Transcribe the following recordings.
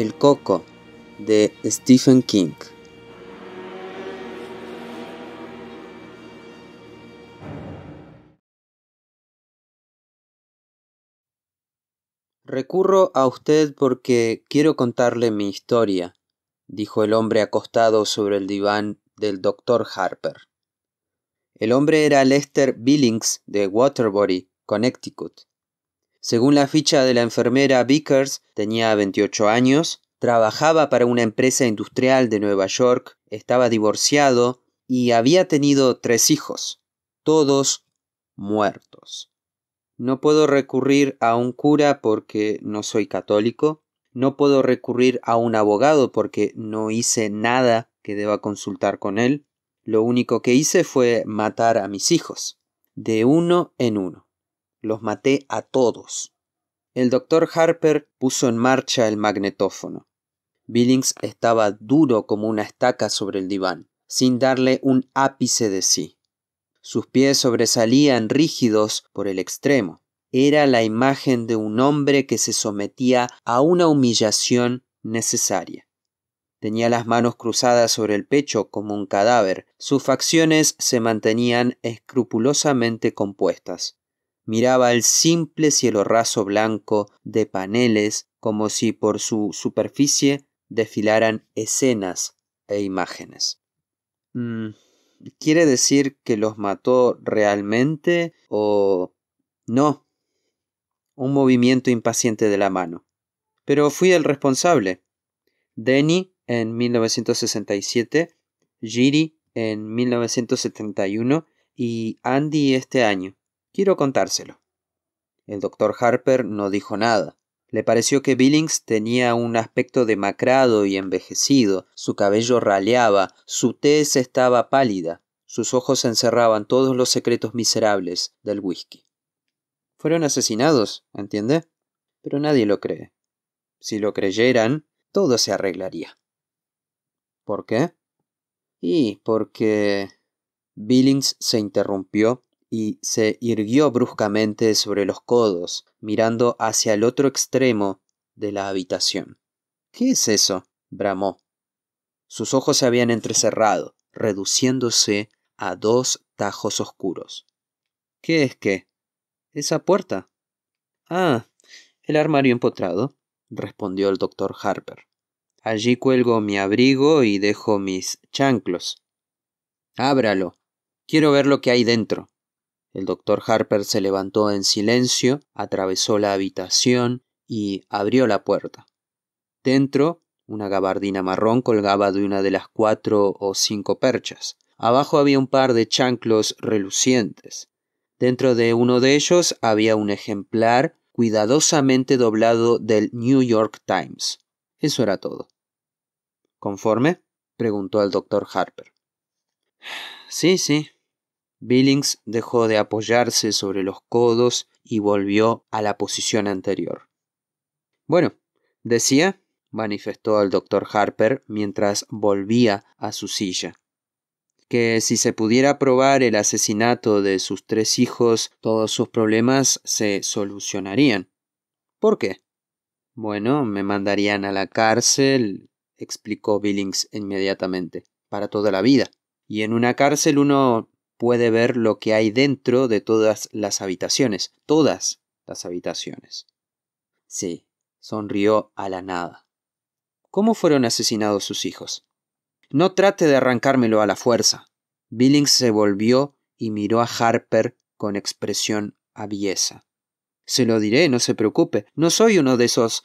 El Coco de Stephen King. Recurro a usted porque quiero contarle mi historia, dijo el hombre acostado sobre el diván del doctor Harper. El hombre era Lester Billings de Waterbury, Connecticut. Según la ficha de la enfermera Vickers, tenía 28 años, trabajaba para una empresa industrial de Nueva York, estaba divorciado y había tenido tres hijos, todos muertos. No puedo recurrir a un cura porque no soy católico, no puedo recurrir a un abogado porque no hice nada que deba consultar con él, lo único que hice fue matar a mis hijos, de uno en uno. Los maté a todos. El doctor Harper puso en marcha el magnetófono. Billings estaba duro como una estaca sobre el diván, sin darle un ápice de sí. Sus pies sobresalían rígidos por el extremo. Era la imagen de un hombre que se sometía a una humillación necesaria. Tenía las manos cruzadas sobre el pecho como un cadáver. Sus facciones se mantenían escrupulosamente compuestas miraba el simple cielo raso blanco de paneles como si por su superficie desfilaran escenas e imágenes. Mm, ¿Quiere decir que los mató realmente o no? Un movimiento impaciente de la mano. Pero fui el responsable. Denny en 1967, Giri en 1971 y Andy este año. Quiero contárselo. El doctor Harper no dijo nada. Le pareció que Billings tenía un aspecto demacrado y envejecido, su cabello raleaba, su tez estaba pálida, sus ojos encerraban todos los secretos miserables del whisky. Fueron asesinados, ¿entiende? Pero nadie lo cree. Si lo creyeran, todo se arreglaría. ¿Por qué? Y porque... Billings se interrumpió y se irguió bruscamente sobre los codos, mirando hacia el otro extremo de la habitación. ¿Qué es eso? bramó. Sus ojos se habían entrecerrado, reduciéndose a dos tajos oscuros. ¿Qué es qué? Esa puerta. Ah, el armario empotrado, respondió el doctor Harper. Allí cuelgo mi abrigo y dejo mis chanclos. Ábralo. Quiero ver lo que hay dentro. El doctor Harper se levantó en silencio, atravesó la habitación y abrió la puerta. Dentro, una gabardina marrón colgaba de una de las cuatro o cinco perchas. Abajo había un par de chanclos relucientes. Dentro de uno de ellos había un ejemplar cuidadosamente doblado del New York Times. Eso era todo. ¿Conforme? preguntó el doctor Harper. Sí, sí, Billings dejó de apoyarse sobre los codos y volvió a la posición anterior. Bueno, decía, manifestó el doctor Harper mientras volvía a su silla, que si se pudiera probar el asesinato de sus tres hijos, todos sus problemas se solucionarían. ¿Por qué? Bueno, me mandarían a la cárcel, explicó Billings inmediatamente, para toda la vida. Y en una cárcel uno puede ver lo que hay dentro de todas las habitaciones, todas las habitaciones. Sí, sonrió a la nada. ¿Cómo fueron asesinados sus hijos? No trate de arrancármelo a la fuerza. Billings se volvió y miró a Harper con expresión aviesa. Se lo diré, no se preocupe. No soy uno de esos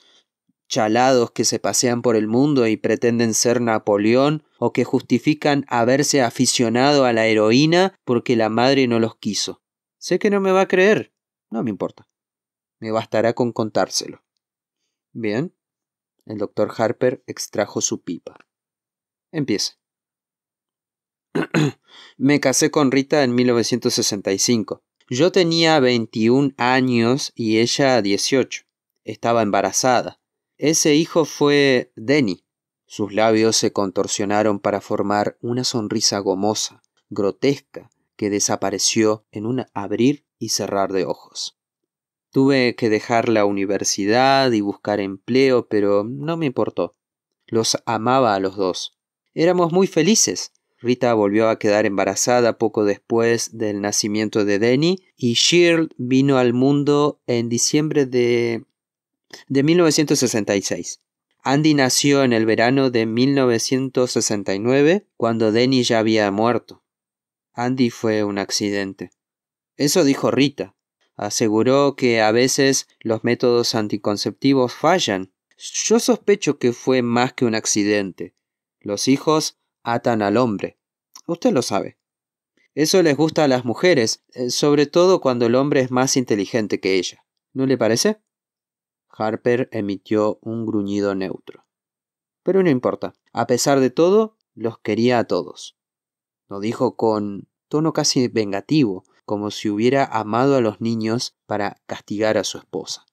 chalados que se pasean por el mundo y pretenden ser Napoleón o que justifican haberse aficionado a la heroína porque la madre no los quiso. Sé que no me va a creer. No me importa. Me bastará con contárselo. Bien. El doctor Harper extrajo su pipa. Empieza. me casé con Rita en 1965. Yo tenía 21 años y ella 18. Estaba embarazada. Ese hijo fue Denny. Sus labios se contorsionaron para formar una sonrisa gomosa, grotesca, que desapareció en un abrir y cerrar de ojos. Tuve que dejar la universidad y buscar empleo, pero no me importó. Los amaba a los dos. Éramos muy felices. Rita volvió a quedar embarazada poco después del nacimiento de Denny y Shield vino al mundo en diciembre de de 1966. Andy nació en el verano de 1969, cuando Denny ya había muerto. Andy fue un accidente. Eso dijo Rita. Aseguró que a veces los métodos anticonceptivos fallan. Yo sospecho que fue más que un accidente. Los hijos atan al hombre. Usted lo sabe. Eso les gusta a las mujeres, eh, sobre todo cuando el hombre es más inteligente que ella. ¿No le parece? Harper emitió un gruñido neutro. Pero no importa. A pesar de todo, los quería a todos. Lo dijo con tono casi vengativo, como si hubiera amado a los niños para castigar a su esposa.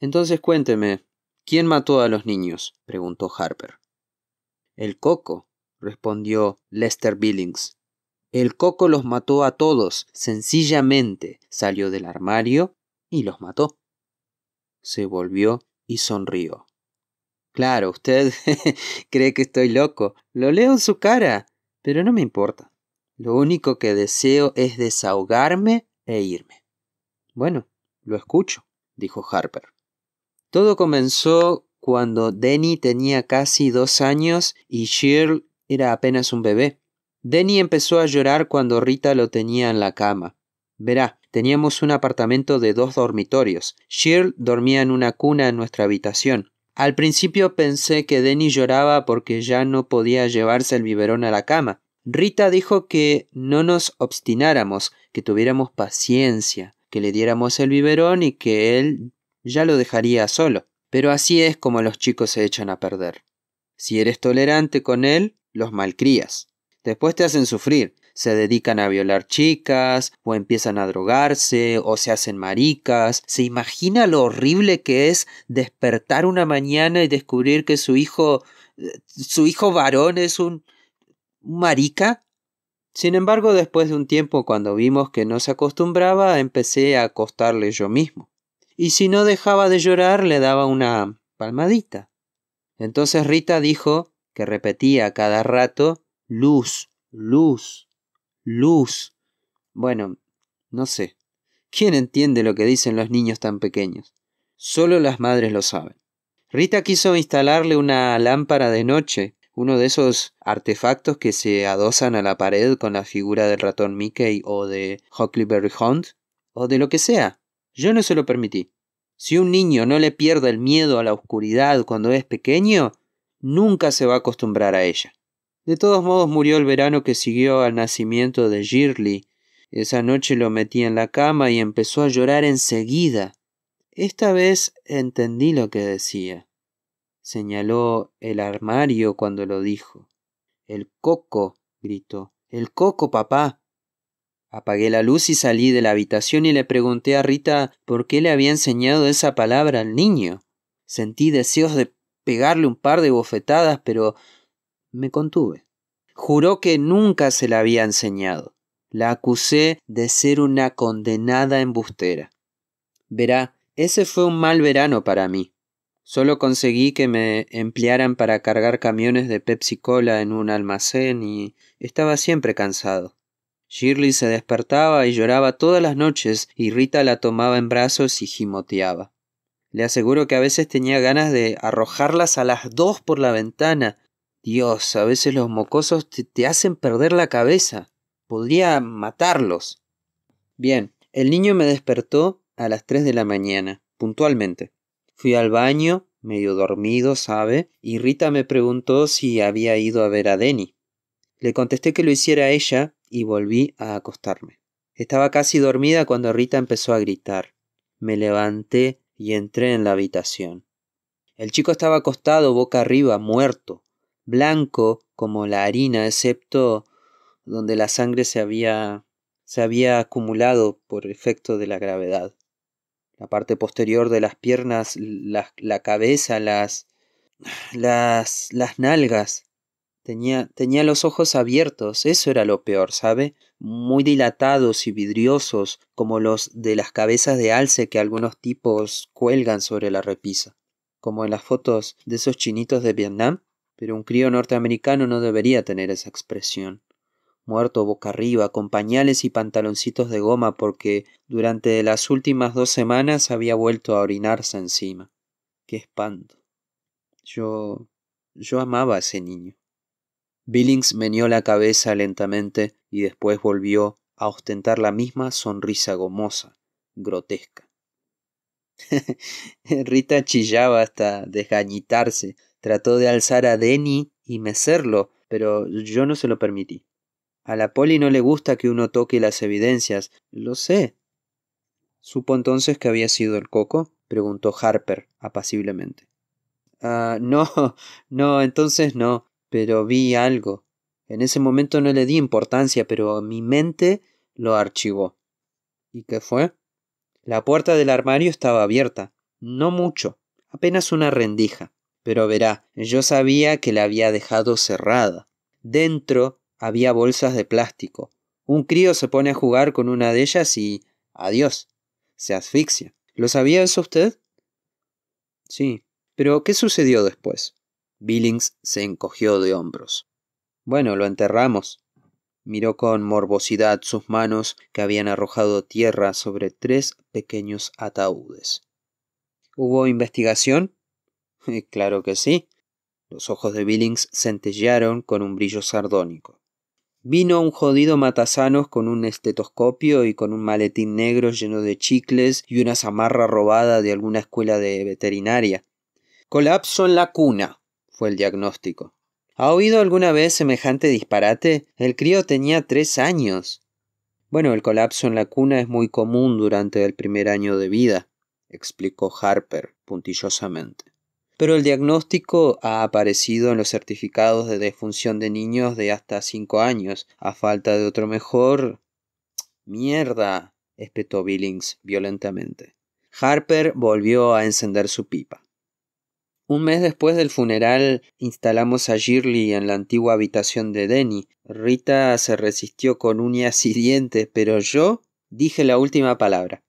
Entonces cuénteme, ¿quién mató a los niños? preguntó Harper. El coco, respondió Lester Billings. El coco los mató a todos, sencillamente salió del armario y los mató se volvió y sonrió. Claro, usted cree que estoy loco. Lo leo en su cara, pero no me importa. Lo único que deseo es desahogarme e irme. Bueno, lo escucho, dijo Harper. Todo comenzó cuando Denny tenía casi dos años y Shirl era apenas un bebé. Denny empezó a llorar cuando Rita lo tenía en la cama. Verá, Teníamos un apartamento de dos dormitorios. Shirl dormía en una cuna en nuestra habitación. Al principio pensé que Denny lloraba porque ya no podía llevarse el biberón a la cama. Rita dijo que no nos obstináramos, que tuviéramos paciencia, que le diéramos el biberón y que él ya lo dejaría solo. Pero así es como los chicos se echan a perder. Si eres tolerante con él, los malcrías. Después te hacen sufrir se dedican a violar chicas, o empiezan a drogarse, o se hacen maricas. ¿Se imagina lo horrible que es despertar una mañana y descubrir que su hijo, su hijo varón es un, un marica? Sin embargo, después de un tiempo, cuando vimos que no se acostumbraba, empecé a acostarle yo mismo. Y si no dejaba de llorar, le daba una palmadita. Entonces Rita dijo, que repetía cada rato, luz, luz luz. Bueno, no sé. ¿Quién entiende lo que dicen los niños tan pequeños? Solo las madres lo saben. Rita quiso instalarle una lámpara de noche, uno de esos artefactos que se adosan a la pared con la figura del ratón Mickey o de Huckleberry Hunt o de lo que sea. Yo no se lo permití. Si un niño no le pierde el miedo a la oscuridad cuando es pequeño, nunca se va a acostumbrar a ella. De todos modos murió el verano que siguió al nacimiento de Shirley. Esa noche lo metí en la cama y empezó a llorar enseguida. Esta vez entendí lo que decía. Señaló el armario cuando lo dijo. El coco, gritó. El coco, papá. Apagué la luz y salí de la habitación y le pregunté a Rita por qué le había enseñado esa palabra al niño. Sentí deseos de pegarle un par de bofetadas, pero me contuve. Juró que nunca se la había enseñado. La acusé de ser una condenada embustera. Verá, ese fue un mal verano para mí. Solo conseguí que me emplearan para cargar camiones de Pepsi Cola en un almacén y estaba siempre cansado. Shirley se despertaba y lloraba todas las noches y Rita la tomaba en brazos y gimoteaba. Le aseguro que a veces tenía ganas de arrojarlas a las dos por la ventana Dios, a veces los mocosos te, hacen perder la cabeza. Podría matarlos. Bien, el niño me despertó a las 3 de la mañana, puntualmente. Fui al baño, medio dormido, sabe, y Rita me preguntó si había ido a ver a Denny. Le contesté que lo hiciera ella y volví a acostarme. Estaba casi dormida cuando Rita empezó a gritar. Me levanté y entré en la habitación. El chico estaba acostado boca arriba, muerto, blanco como la harina, excepto donde la sangre se había, se había acumulado por efecto de la gravedad. La parte posterior de las piernas, la, la cabeza, las, las, las nalgas. Tenía, tenía los ojos abiertos, eso era lo peor, ¿sabe? Muy dilatados y vidriosos, como los de las cabezas de alce que algunos tipos cuelgan sobre la repisa, como en las fotos de esos chinitos de Vietnam pero un crío norteamericano no debería tener esa expresión. Muerto boca arriba, con pañales y pantaloncitos de goma porque durante las últimas dos semanas había vuelto a orinarse encima. Qué espanto. Yo... yo amaba a ese niño. Billings meneó la cabeza lentamente y después volvió a ostentar la misma sonrisa gomosa, grotesca. Rita chillaba hasta desgañitarse Trató de alzar a Denny y mecerlo, pero yo no se lo permití. A la poli no le gusta que uno toque las evidencias, lo sé. ¿Supo entonces que había sido el coco? preguntó Harper apaciblemente. Ah, no, no, entonces no, pero vi algo. En ese momento no le di importancia, pero mi mente lo archivó. ¿Y qué fue? La puerta del armario estaba abierta, no mucho, apenas una rendija. Pero verá, yo sabía que la había dejado cerrada. Dentro había bolsas de plástico. Un crío se pone a jugar con una de ellas y... adiós. Se asfixia. ¿Lo sabía eso usted? Sí. Pero, ¿qué sucedió después? Billings se encogió de hombros. Bueno, lo enterramos. Miró con morbosidad sus manos que habían arrojado tierra sobre tres pequeños ataúdes. ¿Hubo investigación? claro que sí. Los ojos de Billings centellaron con un brillo sardónico. Vino un jodido matasanos con un estetoscopio y con un maletín negro lleno de chicles y una zamarra robada de alguna escuela de veterinaria. Colapso en la cuna, fue el diagnóstico. ¿Ha oído alguna vez semejante disparate? El crío tenía tres años. Bueno, el colapso en la cuna es muy común durante el primer año de vida, explicó Harper puntillosamente pero el diagnóstico ha aparecido en los certificados de defunción de niños de hasta 5 años. A falta de otro mejor... Mierda, espetó Billings violentamente. Harper volvió a encender su pipa. Un mes después del funeral instalamos a Shirley en la antigua habitación de Denny. Rita se resistió con uñas y dientes, pero yo dije la última palabra.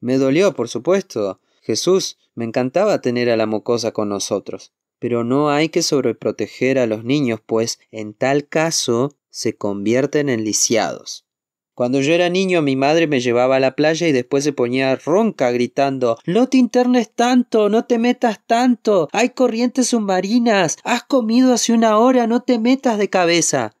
Me dolió, por supuesto, Jesús, me encantaba tener a la mocosa con nosotros. Pero no hay que sobreproteger a los niños, pues en tal caso se convierten en lisiados. Cuando yo era niño mi madre me llevaba a la playa y después se ponía ronca gritando No te internes tanto, no te metas tanto, hay corrientes submarinas, has comido hace una hora, no te metas de cabeza.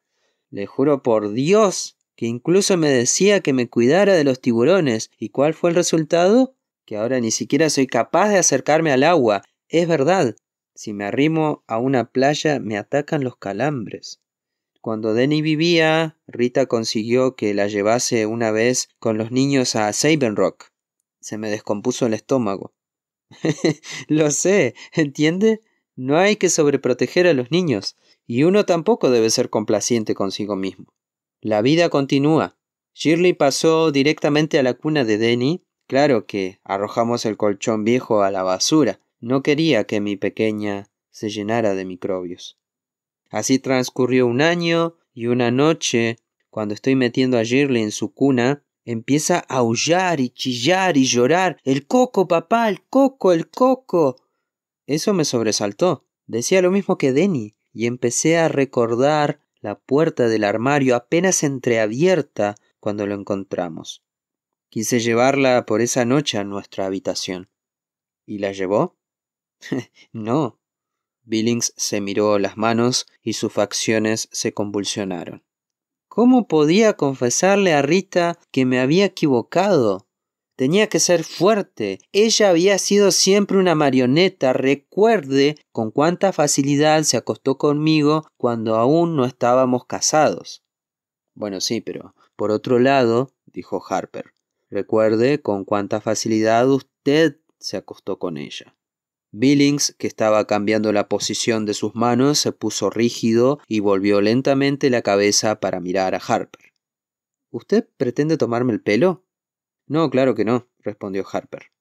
Le juro por Dios que incluso me decía que me cuidara de los tiburones. ¿Y cuál fue el resultado? que ahora ni siquiera soy capaz de acercarme al agua. Es verdad, si me arrimo a una playa me atacan los calambres. Cuando Denny vivía, Rita consiguió que la llevase una vez con los niños a Rock, Se me descompuso el estómago. Lo sé, ¿entiende? No hay que sobreproteger a los niños, y uno tampoco debe ser complaciente consigo mismo. La vida continúa. Shirley pasó directamente a la cuna de Denny Claro que arrojamos el colchón viejo a la basura. No quería que mi pequeña se llenara de microbios. Así transcurrió un año y una noche, cuando estoy metiendo a girly en su cuna, empieza a aullar y chillar y llorar. El coco, papá, el coco, el coco. Eso me sobresaltó. Decía lo mismo que Denny, y empecé a recordar la puerta del armario apenas entreabierta cuando lo encontramos. Quise llevarla por esa noche a nuestra habitación. ¿Y la llevó? no. Billings se miró las manos y sus facciones se convulsionaron. ¿Cómo podía confesarle a Rita que me había equivocado? Tenía que ser fuerte. Ella había sido siempre una marioneta. Recuerde con cuánta facilidad se acostó conmigo cuando aún no estábamos casados. Bueno, sí, pero por otro lado, dijo Harper, Recuerde con cuánta facilidad usted se acostó con ella. Billings, que estaba cambiando la posición de sus manos, se puso rígido y volvió lentamente la cabeza para mirar a Harper. ¿Usted pretende tomarme el pelo? No, claro que no, respondió Harper.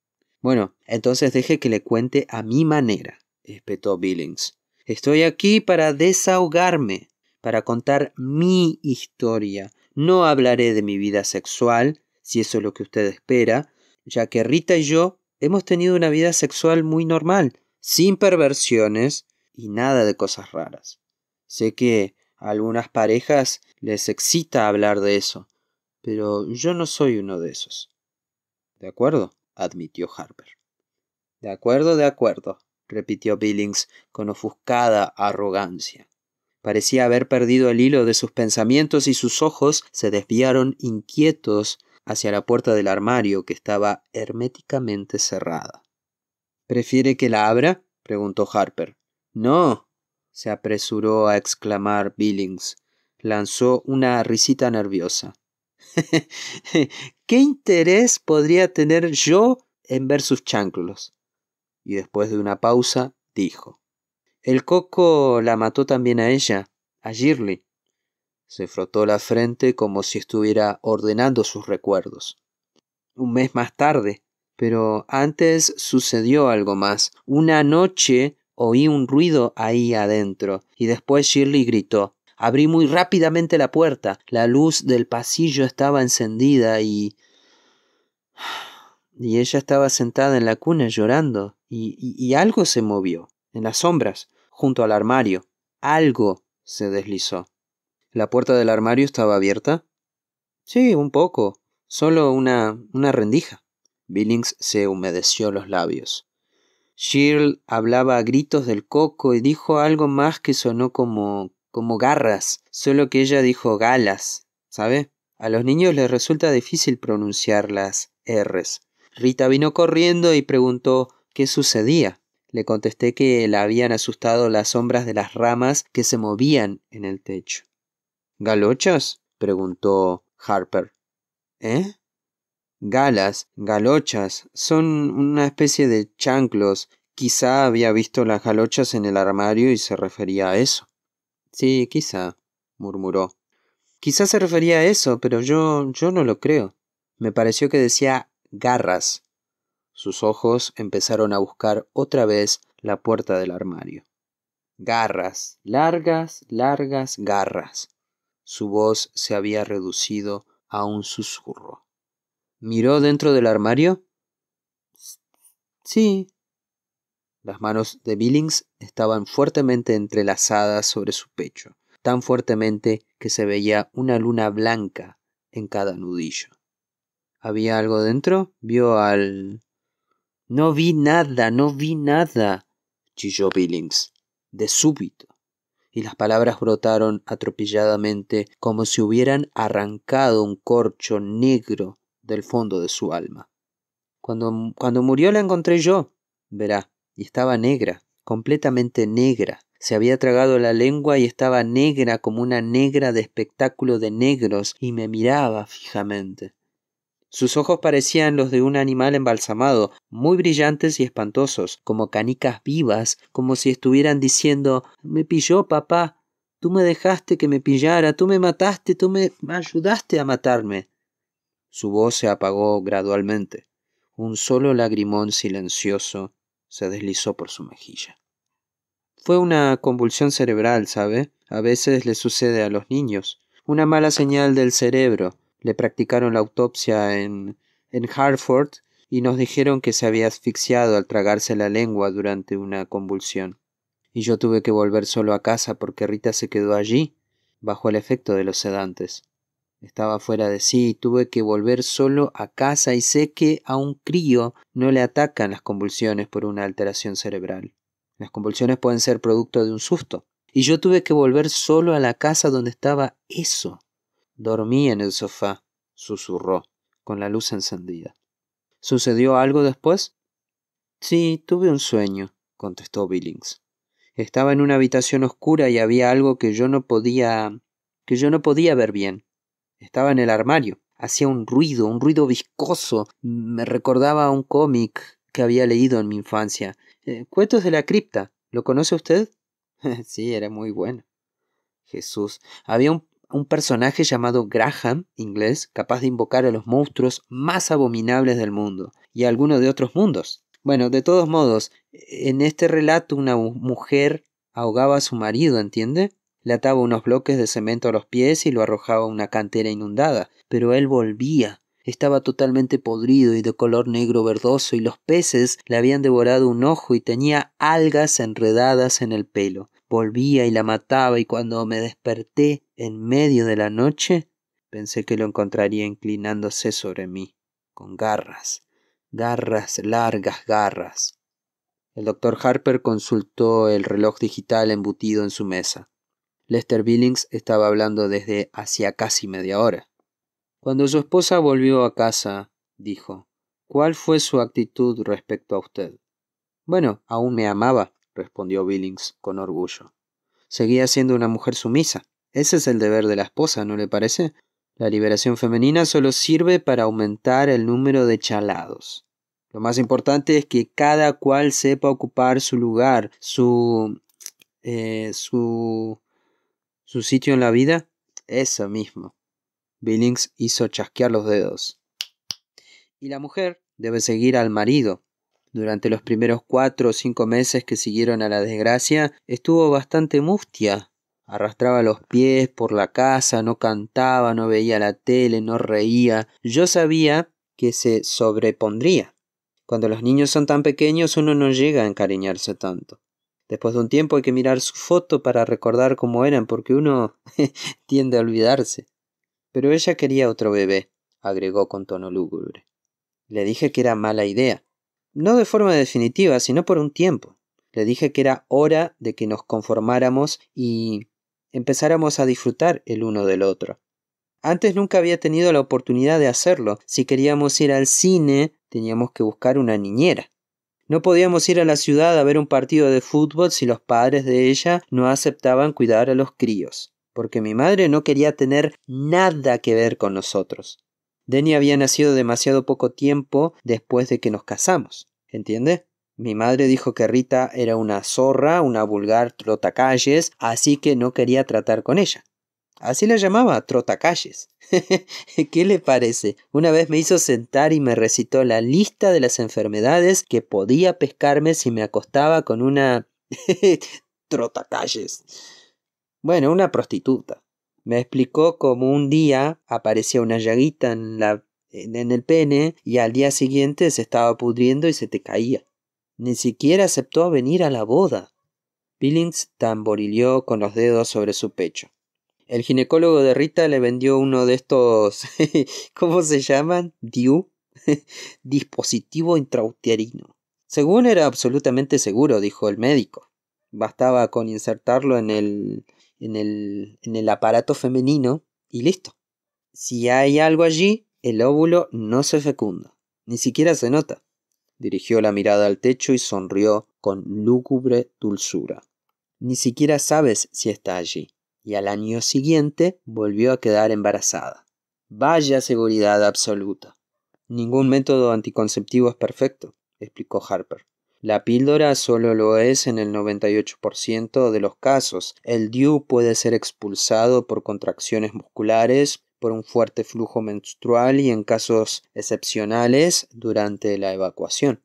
Bueno, entonces deje que le cuente a mi manera, espetó Billings. Estoy aquí para desahogarme, para contar mi historia. No hablaré de mi vida sexual, si eso es lo que usted espera, ya que Rita y yo hemos tenido una vida sexual muy normal, sin perversiones y nada de cosas raras. Sé que a algunas parejas les excita hablar de eso, pero yo no soy uno de esos. De acuerdo, admitió Harper. De acuerdo, de acuerdo, repitió Billings con ofuscada arrogancia. Parecía haber perdido el hilo de sus pensamientos y sus ojos se desviaron inquietos hacia la puerta del armario que estaba herméticamente cerrada. ¿Prefiere que la abra? preguntó Harper. No, se apresuró a exclamar Billings. Lanzó una risita nerviosa. ¿Qué interés podría tener yo en ver sus chanclos? Y después de una pausa, dijo. El coco la mató también a ella, a Shirley. Se frotó la frente como si estuviera ordenando sus recuerdos. Un mes más tarde, pero antes sucedió algo más. Una noche oí un ruido ahí adentro, y después Shirley gritó. Abrí muy rápidamente la puerta. La luz del pasillo estaba encendida y... Y ella estaba sentada en la cuna llorando, y, y algo se movió, en las sombras, junto al armario. Algo se deslizó. ¿La puerta del armario estaba abierta? Sí, un poco. Solo una. una rendija. Billings se humedeció los labios. Shirl hablaba a gritos del coco y dijo algo más que sonó como. como garras, solo que ella dijo galas, ¿sabe? A los niños les resulta difícil pronunciar las R's. Rita vino corriendo y preguntó qué sucedía. Le contesté que la habían asustado las sombras de las ramas que se movían en el techo. ¿Galochas? preguntó Harper. ¿Eh? Galas, galochas, son una especie de chanclos. Quizá había visto las galochas en el armario y se refería a eso. Sí, quizá, murmuró. Quizá se refería a eso, pero yo yo no lo creo. Me pareció que decía garras. Sus ojos empezaron a buscar otra vez la puerta del armario. Garras, largas, largas garras. Su voz se había reducido a un susurro. ¿Miró dentro del armario? Sí. Las manos de Billings estaban fuertemente entrelazadas sobre su pecho, tan fuertemente que se veía una luna blanca en cada nudillo. ¿Había algo dentro? Vio al... No vi nada, no vi nada, chilló Billings, de súbito y las palabras brotaron atropelladamente como si hubieran arrancado un corcho negro del fondo de su alma. Cuando, cuando murió la encontré yo, verá, y estaba negra, completamente negra. Se había tragado la lengua y estaba negra como una negra de espectáculo de negros y me miraba fijamente. Sus ojos parecían los de un animal embalsamado, muy brillantes y espantosos, como canicas vivas, como si estuvieran diciendo Me pilló, papá. Tú me dejaste que me pillara, tú me mataste, tú me ayudaste a matarme. Su voz se apagó gradualmente. Un solo lagrimón silencioso se deslizó por su mejilla. Fue una convulsión cerebral, ¿sabe? A veces le sucede a los niños. Una mala señal del cerebro, le practicaron la autopsia en, en Hartford y nos dijeron que se había asfixiado al tragarse la lengua durante una convulsión. Y yo tuve que volver solo a casa porque Rita se quedó allí, bajo el efecto de los sedantes. Estaba fuera de sí y tuve que volver solo a casa y sé que a un crío no le atacan las convulsiones por una alteración cerebral. Las convulsiones pueden ser producto de un susto. Y yo tuve que volver solo a la casa donde estaba eso. Dormí en el sofá, susurró, con la luz encendida. ¿Sucedió algo después? Sí, tuve un sueño, contestó Billings. Estaba en una habitación oscura y había algo que yo no podía. que yo no podía ver bien. Estaba en el armario. Hacía un ruido, un ruido viscoso. Me recordaba a un cómic que había leído en mi infancia. Eh, Cuentos de la cripta. ¿Lo conoce usted? sí, era muy bueno. Jesús. Había un un personaje llamado Graham, inglés, capaz de invocar a los monstruos más abominables del mundo y a algunos de otros mundos. Bueno, de todos modos, en este relato una mujer ahogaba a su marido, ¿entiende? Le ataba unos bloques de cemento a los pies y lo arrojaba a una cantera inundada, pero él volvía. Estaba totalmente podrido y de color negro verdoso y los peces le habían devorado un ojo y tenía algas enredadas en el pelo. Volvía y la mataba y cuando me desperté en medio de la noche, pensé que lo encontraría inclinándose sobre mí, con garras, garras, largas garras. El doctor Harper consultó el reloj digital embutido en su mesa. Lester Billings estaba hablando desde hacía casi media hora. Cuando su esposa volvió a casa, dijo, ¿cuál fue su actitud respecto a usted? Bueno, aún me amaba, respondió Billings con orgullo. Seguía siendo una mujer sumisa. Ese es el deber de la esposa, ¿no le parece? La liberación femenina solo sirve para aumentar el número de chalados. Lo más importante es que cada cual sepa ocupar su lugar, su... Eh, su... su sitio en la vida. Eso mismo. Billings hizo chasquear los dedos. Y la mujer debe seguir al marido, durante los primeros cuatro o cinco meses que siguieron a la desgracia, estuvo bastante mustia. Arrastraba los pies por la casa, no cantaba, no veía la tele, no reía. Yo sabía que se sobrepondría. Cuando los niños son tan pequeños uno no llega a encariñarse tanto. Después de un tiempo hay que mirar su foto para recordar cómo eran, porque uno tiende a olvidarse. Pero ella quería otro bebé, agregó con tono lúgubre. Le dije que era mala idea, no de forma definitiva, sino por un tiempo. Le dije que era hora de que nos conformáramos y empezáramos a disfrutar el uno del otro. Antes nunca había tenido la oportunidad de hacerlo. Si queríamos ir al cine, teníamos que buscar una niñera. No podíamos ir a la ciudad a ver un partido de fútbol si los padres de ella no aceptaban cuidar a los críos, porque mi madre no quería tener nada que ver con nosotros. Denny había nacido demasiado poco tiempo después de que nos casamos. ¿entiende? Mi madre dijo que Rita era una zorra, una vulgar trotacalles, así que no quería tratar con ella. Así la llamaba, trotacalles. ¿Qué le parece? Una vez me hizo sentar y me recitó la lista de las enfermedades que podía pescarme si me acostaba con una... trotacalles. Bueno, una prostituta. Me explicó cómo un día aparecía una llaguita en, la, en el pene y al día siguiente se estaba pudriendo y se te caía. Ni siquiera aceptó venir a la boda. Billings tamborileó con los dedos sobre su pecho. El ginecólogo de Rita le vendió uno de estos... ¿Cómo se llaman? Diu. dispositivo intrauterino. Según era absolutamente seguro, dijo el médico. Bastaba con insertarlo en el en el, en el aparato femenino y listo. Si hay algo allí, el óvulo no se fecunda, ni siquiera se nota. Dirigió la mirada al techo y sonrió con lúgubre dulzura. Ni siquiera sabes si está allí. Y al año siguiente volvió a quedar embarazada. Vaya seguridad absoluta. Ningún método anticonceptivo es perfecto, explicó Harper. La píldora solo lo es en el 98% de los casos. El DIU puede ser expulsado por contracciones musculares, por un fuerte flujo menstrual y en casos excepcionales durante la evacuación.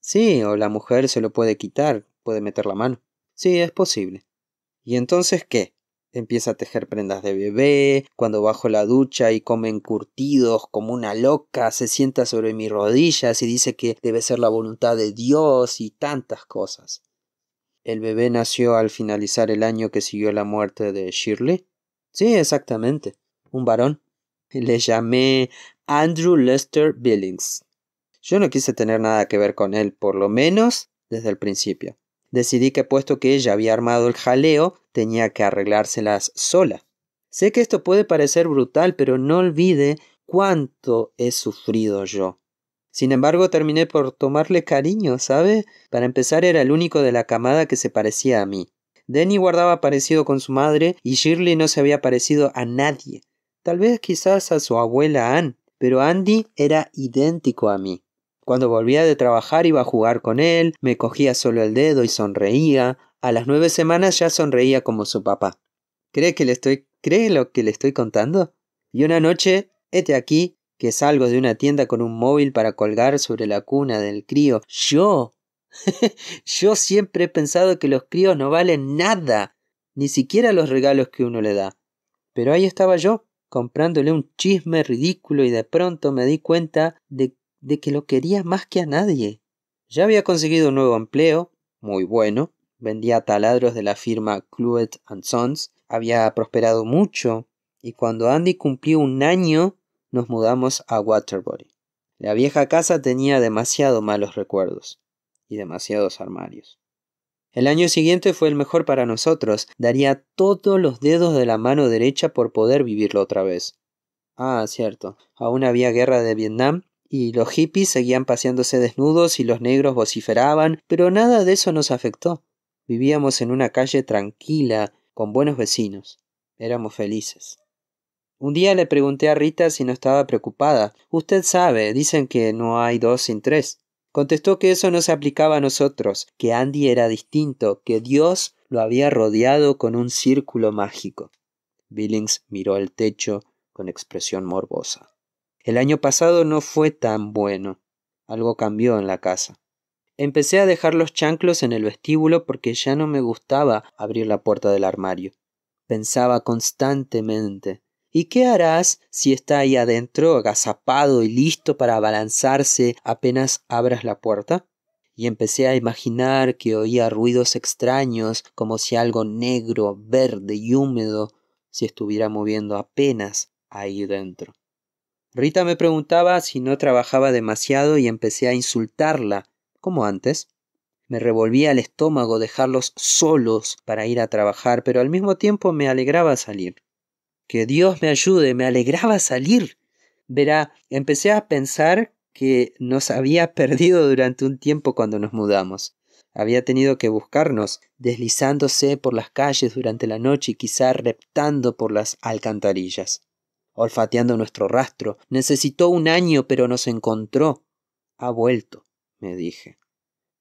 Sí, o la mujer se lo puede quitar, puede meter la mano. Sí, es posible. ¿Y entonces qué? Empieza a tejer prendas de bebé, cuando bajo la ducha y come curtidos como una loca, se sienta sobre mis rodillas y dice que debe ser la voluntad de Dios y tantas cosas. El bebé nació al finalizar el año que siguió la muerte de Shirley. Sí, exactamente. Un varón. Le llamé Andrew Lester Billings. Yo no quise tener nada que ver con él, por lo menos desde el principio. Decidí que puesto que ella había armado el jaleo, tenía que arreglárselas sola. Sé que esto puede parecer brutal, pero no olvide cuánto he sufrido yo. Sin embargo, terminé por tomarle cariño, ¿sabe? Para empezar, era el único de la camada que se parecía a mí. Denny guardaba parecido con su madre y Shirley no se había parecido a nadie. Tal vez quizás a su abuela Ann, pero Andy era idéntico a mí. Cuando volvía de trabajar iba a jugar con él, me cogía solo el dedo y sonreía. A las nueve semanas ya sonreía como su papá. ¿Cree que le estoy cree lo que le estoy contando? Y una noche, este aquí, que salgo de una tienda con un móvil para colgar sobre la cuna del crío. Yo. Yo siempre he pensado que los críos no valen nada, ni siquiera los regalos que uno le da. Pero ahí estaba yo, comprándole un chisme ridículo y de pronto me di cuenta de de que lo quería más que a nadie. Ya había conseguido un nuevo empleo, muy bueno, vendía taladros de la firma Cluet Sons, había prosperado mucho, y cuando Andy cumplió un año, nos mudamos a Waterbury. La vieja casa tenía demasiado malos recuerdos y demasiados armarios. El año siguiente fue el mejor para nosotros. Daría todos los dedos de la mano derecha por poder vivirlo otra vez. Ah, cierto. Aún había guerra de Vietnam y los hippies seguían paseándose desnudos y los negros vociferaban, pero nada de eso nos afectó. Vivíamos en una calle tranquila, con buenos vecinos. Éramos felices. Un día le pregunté a Rita si no estaba preocupada. Usted sabe, dicen que no hay dos sin tres. Contestó que eso no se aplicaba a nosotros, que Andy era distinto, que Dios lo había rodeado con un círculo mágico. Billings miró el techo con expresión morbosa. El año pasado no fue tan bueno. Algo cambió en la casa. Empecé a dejar los chanclos en el vestíbulo porque ya no me gustaba abrir la puerta del armario. Pensaba constantemente ¿Y qué harás si está ahí adentro, agazapado y listo para abalanzarse apenas abras la puerta? Y empecé a imaginar que oía ruidos extraños, como si algo negro, verde y húmedo se estuviera moviendo apenas ahí dentro. Rita me preguntaba si no trabajaba demasiado y empecé a insultarla, como antes. Me revolvía el estómago dejarlos solos para ir a trabajar, pero al mismo tiempo me alegraba salir. Que Dios me ayude, me alegraba salir. Verá, empecé a pensar que nos había perdido durante un tiempo cuando nos mudamos. Había tenido que buscarnos, deslizándose por las calles durante la noche y quizá reptando por las alcantarillas olfateando nuestro rastro. Necesitó un año, pero nos encontró. Ha vuelto, me dije.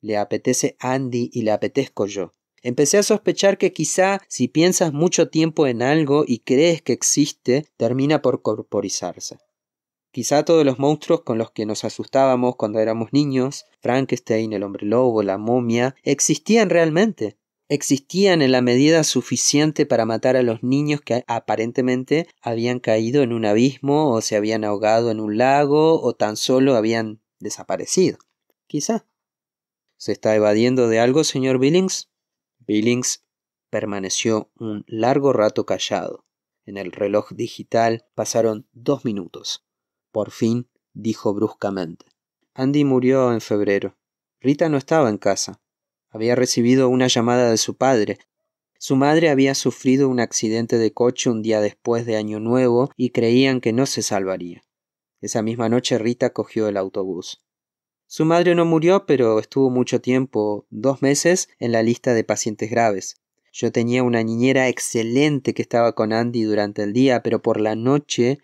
Le apetece Andy y le apetezco yo. Empecé a sospechar que quizá si piensas mucho tiempo en algo y crees que existe, termina por corporizarse. Quizá todos los monstruos con los que nos asustábamos cuando éramos niños, Frankenstein, el hombre lobo, la momia, existían realmente, existían en la medida suficiente para matar a los niños que aparentemente habían caído en un abismo o se habían ahogado en un lago o tan solo habían desaparecido. Quizá. ¿Se está evadiendo de algo, señor Billings? Billings permaneció un largo rato callado. En el reloj digital pasaron dos minutos. Por fin dijo bruscamente. Andy murió en febrero. Rita no estaba en casa. Había recibido una llamada de su padre. Su madre había sufrido un accidente de coche un día después de Año Nuevo y creían que no se salvaría. Esa misma noche Rita cogió el autobús. Su madre no murió, pero estuvo mucho tiempo, dos meses, en la lista de pacientes graves. Yo tenía una niñera excelente que estaba con Andy durante el día, pero por la noche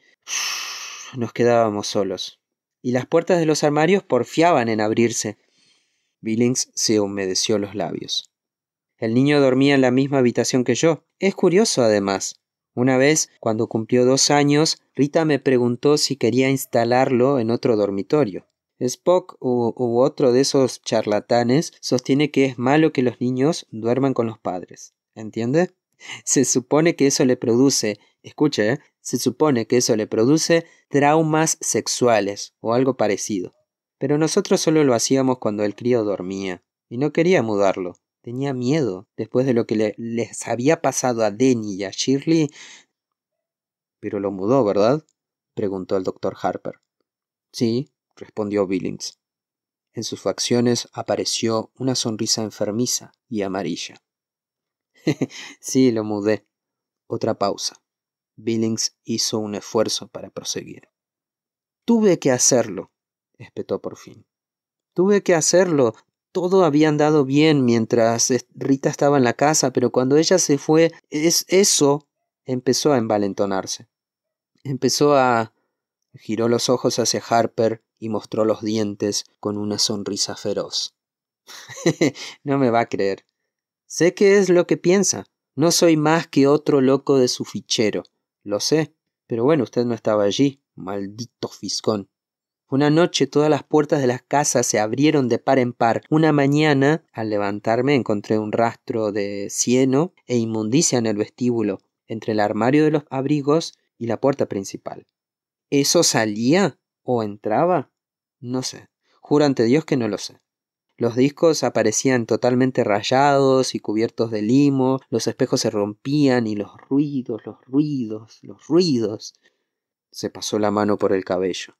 nos quedábamos solos. Y las puertas de los armarios porfiaban en abrirse. Billings se humedeció los labios. El niño dormía en la misma habitación que yo. Es curioso, además. Una vez, cuando cumplió dos años, Rita me preguntó si quería instalarlo en otro dormitorio. Spock u, otro de esos charlatanes sostiene que es malo que los niños duerman con los padres. ¿Entiende? Se supone que eso le produce, escuche, ¿eh? se supone que eso le produce traumas sexuales o algo parecido. Pero nosotros solo lo hacíamos cuando el crío dormía, y no quería mudarlo. Tenía miedo, después de lo que les había pasado a Denny y a Shirley. Pero lo mudó, ¿verdad? preguntó el doctor Harper. Sí, respondió Billings. En sus facciones apareció una sonrisa enfermiza y amarilla. sí, lo mudé. Otra pausa. Billings hizo un esfuerzo para proseguir. Tuve que hacerlo respetó por fin. Tuve que hacerlo. Todo había andado bien mientras Rita estaba en la casa, pero cuando ella se fue, es eso empezó a envalentonarse. Empezó a... giró los ojos hacia Harper y mostró los dientes con una sonrisa feroz. no me va a creer. Sé que es lo que piensa. No soy más que otro loco de su fichero. Lo sé. Pero bueno, usted no estaba allí, maldito fiscón. Una noche todas las puertas de las casas se abrieron de par en par. Una mañana, al levantarme, encontré un rastro de cieno e inmundicia en el vestíbulo, entre el armario de los abrigos y la puerta principal. ¿Eso salía? ¿O entraba? No sé. Juro ante Dios que no lo sé. Los discos aparecían totalmente rayados y cubiertos de limo, los espejos se rompían y los ruidos, los ruidos, los ruidos. Se pasó la mano por el cabello.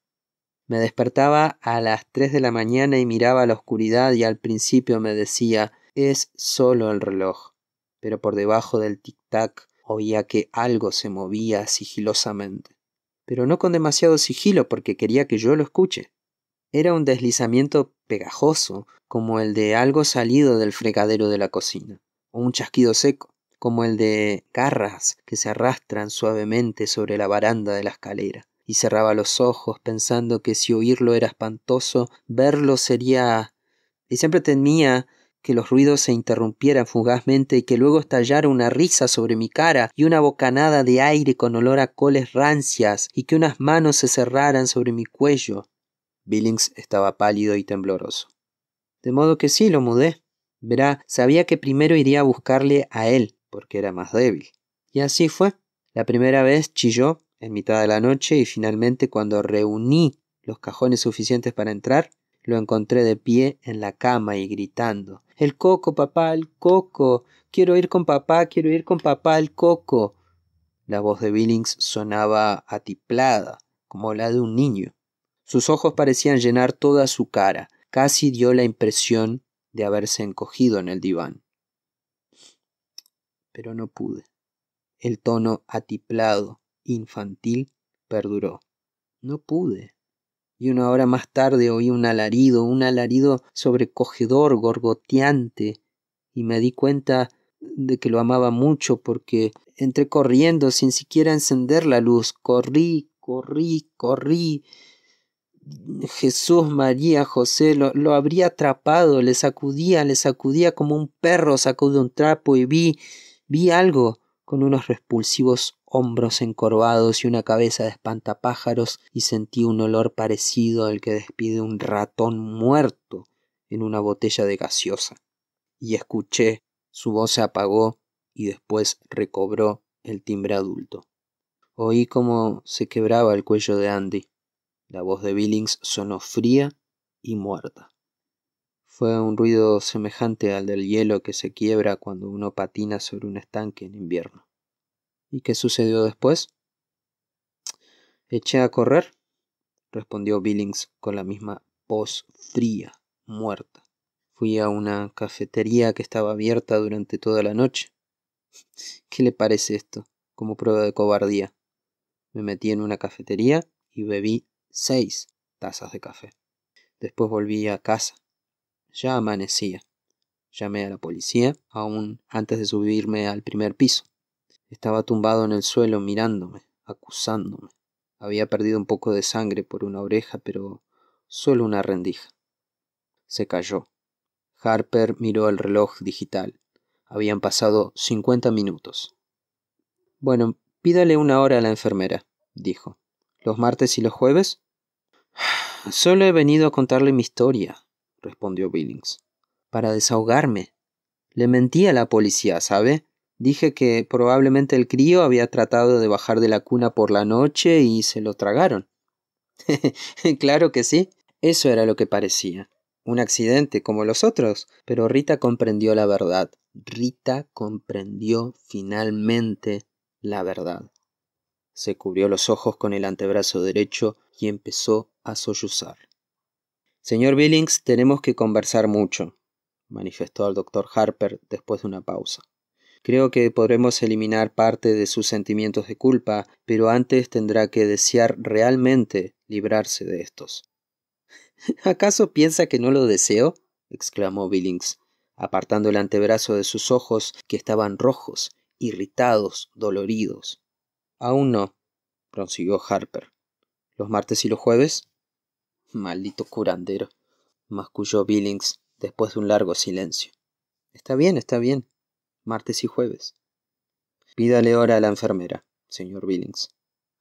Me despertaba a las 3 de la mañana y miraba la oscuridad y al principio me decía, es solo el reloj. Pero por debajo del tic-tac oía que algo se movía sigilosamente. Pero no con demasiado sigilo porque quería que yo lo escuche. Era un deslizamiento pegajoso, como el de algo salido del fregadero de la cocina, o un chasquido seco, como el de garras que se arrastran suavemente sobre la baranda de la escalera y cerraba los ojos pensando que si oírlo era espantoso, verlo sería... y siempre temía que los ruidos se interrumpieran fugazmente y que luego estallara una risa sobre mi cara y una bocanada de aire con olor a coles rancias y que unas manos se cerraran sobre mi cuello. Billings estaba pálido y tembloroso. De modo que sí, lo mudé. Verá, sabía que primero iría a buscarle a él, porque era más débil. Y así fue. La primera vez chilló, en mitad de la noche y finalmente cuando reuní los cajones suficientes para entrar, lo encontré de pie en la cama y gritando El coco, papá, el coco. Quiero ir con papá, quiero ir con papá, el coco. La voz de Billings sonaba atiplada, como la de un niño. Sus ojos parecían llenar toda su cara. Casi dio la impresión de haberse encogido en el diván. Pero no pude. El tono atiplado infantil perduró. No pude. Y una hora más tarde oí un alarido, un alarido sobrecogedor, gorgoteante, y me di cuenta de que lo amaba mucho porque entré corriendo sin siquiera encender la luz. Corrí, corrí, corrí. Jesús, María, José, lo, habría atrapado, le sacudía, le sacudía como un perro sacude un trapo y vi, vi algo, con unos repulsivos hombros encorvados y una cabeza de espantapájaros, y sentí un olor parecido al que despide un ratón muerto en una botella de gaseosa. Y escuché, su voz se apagó y después recobró el timbre adulto. Oí cómo se quebraba el cuello de Andy. La voz de Billings sonó fría y muerta. Fue un ruido semejante al del hielo que se quiebra cuando uno patina sobre un estanque en invierno. ¿Y qué sucedió después? Eché a correr, respondió Billings con la misma voz fría, muerta. Fui a una cafetería que estaba abierta durante toda la noche. ¿Qué le parece esto? Como prueba de cobardía. Me metí en una cafetería y bebí seis tazas de café. Después volví a casa. Ya amanecía. Llamé a la policía aún antes de subirme al primer piso. Estaba tumbado en el suelo mirándome, acusándome. Había perdido un poco de sangre por una oreja, pero solo una rendija. Se cayó. Harper miró el reloj digital. Habían pasado 50 minutos. Bueno, pídale una hora a la enfermera, dijo. ¿Los martes y los jueves? Solo he venido a contarle mi historia, respondió Billings. Para desahogarme. Le mentí a la policía, ¿sabe? Dije que probablemente el crío había tratado de bajar de la cuna por la noche y se lo tragaron. claro que sí. Eso era lo que parecía. Un accidente como los otros. Pero Rita comprendió la verdad. Rita comprendió finalmente la verdad. Se cubrió los ojos con el antebrazo derecho y empezó a sollozar. Señor Billings, tenemos que conversar mucho, manifestó al doctor Harper después de una pausa. Creo que podremos eliminar parte de sus sentimientos de culpa, pero antes tendrá que desear realmente librarse de estos. ¿Acaso piensa que no lo deseo? exclamó Billings, apartando el antebrazo de sus ojos, que estaban rojos, irritados, doloridos. Aún no, prosiguió Harper. ¿Los martes y los jueves? Maldito curandero, masculló Billings después de un largo silencio. Está bien, está bien. Martes y jueves. Pídale hora a la enfermera, señor Billings.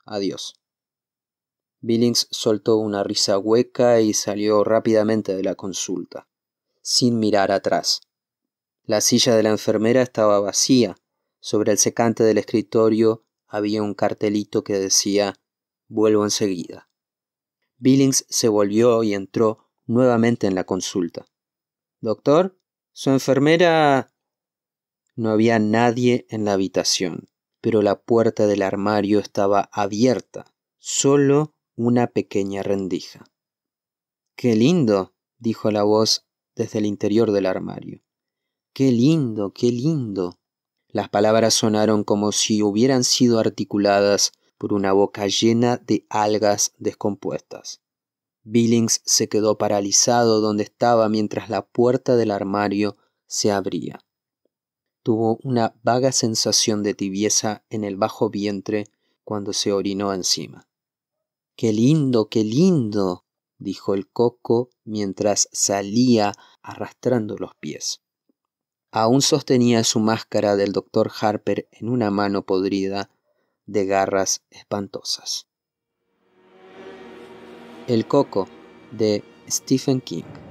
Adiós. Billings soltó una risa hueca y salió rápidamente de la consulta, sin mirar atrás. La silla de la enfermera estaba vacía. Sobre el secante del escritorio había un cartelito que decía Vuelvo enseguida. Billings se volvió y entró nuevamente en la consulta. Doctor, su enfermera... No había nadie en la habitación, pero la puerta del armario estaba abierta, solo una pequeña rendija. Qué lindo, dijo la voz desde el interior del armario. Qué lindo, qué lindo. Las palabras sonaron como si hubieran sido articuladas por una boca llena de algas descompuestas. Billings se quedó paralizado donde estaba mientras la puerta del armario se abría. Tuvo una vaga sensación de tibieza en el bajo vientre cuando se orinó encima. ¡Qué lindo, qué lindo! dijo el coco mientras salía arrastrando los pies. Aún sostenía su máscara del doctor Harper en una mano podrida de garras espantosas. El coco de Stephen King.